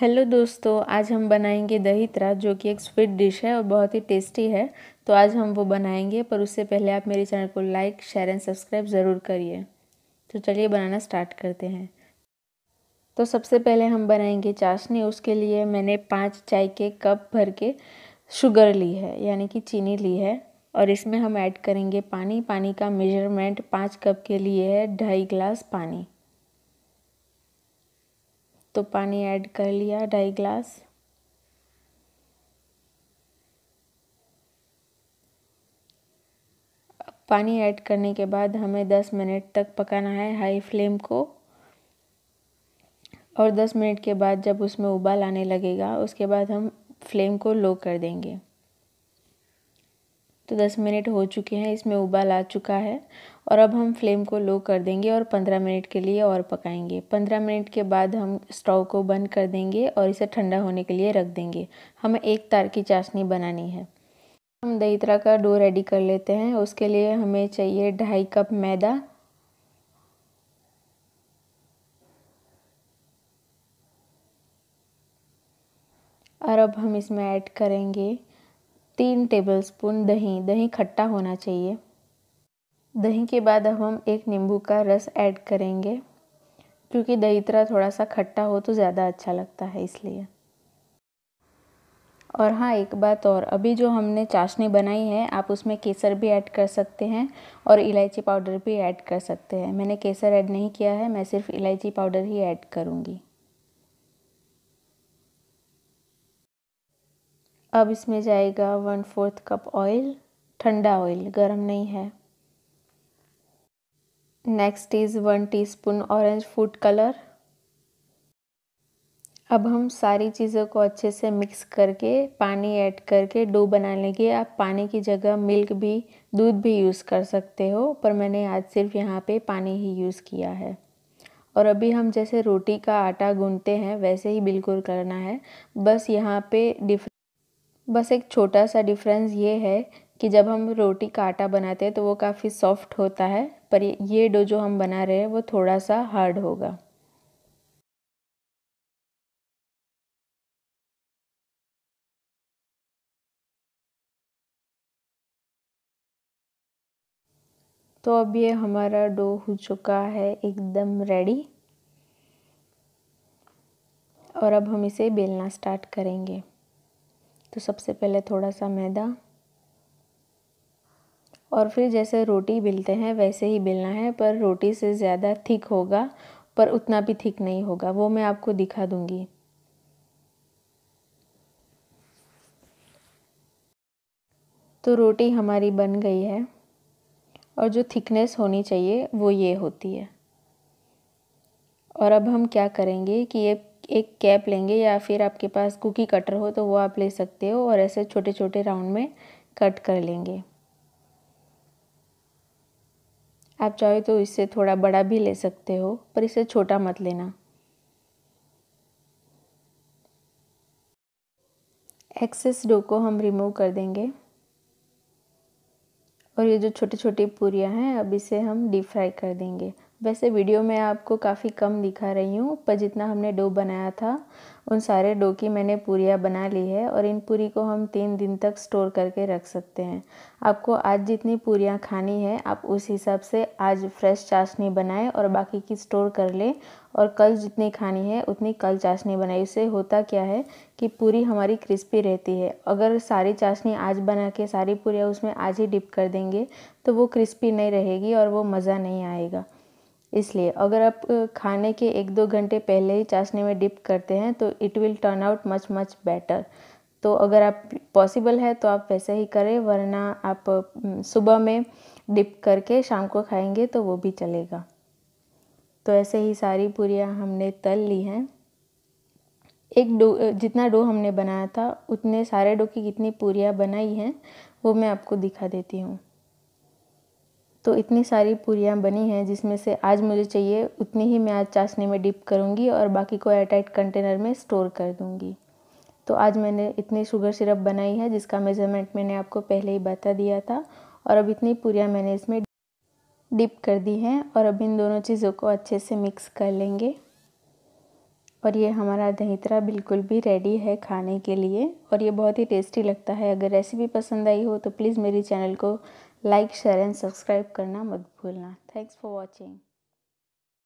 hello दोस्तों आज हम बनाएंगे दही तरा जो कि एक स्वीट डिश है और बहुत ही टेस्टी है तो आज हम वो बनाएंगे पर उससे पहले आप मेरे चैनल को लाइक शेयर एंड सब्सक्राइब ज़रूर करिए तो चलिए बनाना स्टार्ट करते हैं तो सबसे पहले हम बनाएंगे चाशनी उसके लिए मैंने पाँच चाय के कप भर के शुगर ली है यानी कि चीनी ली है और इसमें हम ऐड करेंगे पानी पानी का मेजरमेंट पाँच कप के लिए है ढाई ग्लास पानी तो पानी ऐड कर लिया ढाई ग्लास पानी ऐड करने के बाद हमें दस मिनट तक पकाना है हाई फ्लेम को और दस मिनट के बाद जब उसमें उबाल आने लगेगा उसके बाद हम फ्लेम को लो कर देंगे तो दस मिनट हो चुके हैं इसमें उबाल आ चुका है और अब हम फ्लेम को लो कर देंगे और पंद्रह मिनट के लिए और पकाएंगे पंद्रह मिनट के बाद हम स्टोव को बंद कर देंगे और इसे ठंडा होने के लिए रख देंगे हमें एक तार की चाशनी बनानी है हम दही तरह का डो रेडी कर लेते हैं उसके लिए हमें चाहिए ढाई कप मैदा और अब हम इसमें ऐड करेंगे तीन टेबलस्पून दही दही खट्टा होना चाहिए दही के बाद अब हम एक नींबू का रस ऐड करेंगे क्योंकि दही तरह थोड़ा सा खट्टा हो तो ज़्यादा अच्छा लगता है इसलिए और हाँ एक बात और अभी जो हमने चाशनी बनाई है आप उसमें केसर भी ऐड कर सकते हैं और इलायची पाउडर भी ऐड कर सकते हैं मैंने केसर ऐड नहीं किया है मैं सिर्फ इलायची पाउडर ही ऐड करूँगी अब इसमें जाएगा वन फोर्थ कप ऑयल ठंडा ऑयल गर्म नहीं है next is one teaspoon orange food colour अब हम सारी चीज़ों को अच्छे से मिक्स करके पानी ऐड करके डो बना लेंगे आप पानी की जगह मिल्क भी दूध भी यूज़ कर सकते हो पर मैंने आज सिर्फ यहाँ पे पानी ही यूज़ किया है और अभी हम जैसे रोटी का आटा गूंदते हैं वैसे ही बिल्कुल करना है बस यहाँ पे डिफरेंट बस एक छोटा सा डिफरेंस ये है कि जब हम रोटी का आटा बनाते हैं तो वो काफ़ी सॉफ्ट होता है पर ये डो जो हम बना रहे हैं वो थोड़ा सा हार्ड होगा तो अब ये हमारा डो हो चुका है एकदम रेडी और अब हम इसे बेलना स्टार्ट करेंगे तो सबसे पहले थोड़ा सा मैदा और फिर जैसे रोटी बिलते हैं वैसे ही बिलना है पर रोटी से ज़्यादा थिक होगा पर उतना भी थिक नहीं होगा वो मैं आपको दिखा दूँगी तो रोटी हमारी बन गई है और जो थिकनेस होनी चाहिए वो ये होती है और अब हम क्या करेंगे कि ये एक कैप लेंगे या फिर आपके पास कुकी कटर हो तो वो आप ले सकते हो और ऐसे छोटे छोटे राउंड में कट कर लेंगे आप चाहे तो इससे थोड़ा बड़ा भी ले सकते हो पर इसे छोटा मत लेना एक्सेस डो को हम रिमूव कर देंगे और ये जो छोटी छोटी पूरियाँ हैं अब इसे हम डीप फ्राई कर देंगे वैसे वीडियो में आपको काफ़ी कम दिखा रही हूँ पर जितना हमने डो बनाया था उन सारे डो की मैंने पूरियाँ बना ली है और इन पूरी को हम तीन दिन तक स्टोर करके रख सकते हैं आपको आज जितनी पूरियाँ खानी है आप उस हिसाब से आज फ्रेश चाशनी बनाएं और बाकी की स्टोर कर लें और कल जितनी खानी है उतनी कल चाशनी बनाई इससे होता क्या है कि पूरी हमारी क्रिस्पी रहती है अगर सारी चाशनी आज बना के सारी पूरियाँ उसमें आज ही डिप कर देंगे तो वो क्रिस्पी नहीं रहेगी और वो मज़ा नहीं आएगा इसलिए अगर आप खाने के एक दो घंटे पहले ही चाशनी में डिप करते हैं तो it will turn out much much better तो अगर आप पॉसिबल है तो आप वैसे ही करें वरना आप सुबह में डिप करके शाम को खाएंगे तो वो भी चलेगा तो ऐसे ही सारी पूरियाँ हमने तल ली हैं एक डो जितना डो हमने बनाया था उतने सारे डो की कितनी पूरियाँ बनाई हैं वो मैं आपको दिखा देती हूँ तो इतनी सारी पूरियाँ बनी हैं जिसमें से आज मुझे चाहिए उतनी ही मैं आज चाशनी में डिप करूँगी और बाकी को एयरटाइट कंटेनर में स्टोर कर दूँगी तो आज मैंने इतनी शुगर सिरप बनाई है जिसका मेज़रमेंट मैंने आपको पहले ही बता दिया था और अब इतनी पूरियाँ मैंने इसमें डिप कर दी हैं और अब इन दोनों चीज़ों को अच्छे से मिक्स कर लेंगे और ये हमारा दहीतरा बिल्कुल भी रेडी है खाने के लिए और ये बहुत ही टेस्टी लगता है अगर रेसिपी पसंद आई हो तो प्लीज़ मेरी चैनल को लाइक शेयर एंड सब्सक्राइब करना मत भूलना थैंक्स फॉर वॉचिंग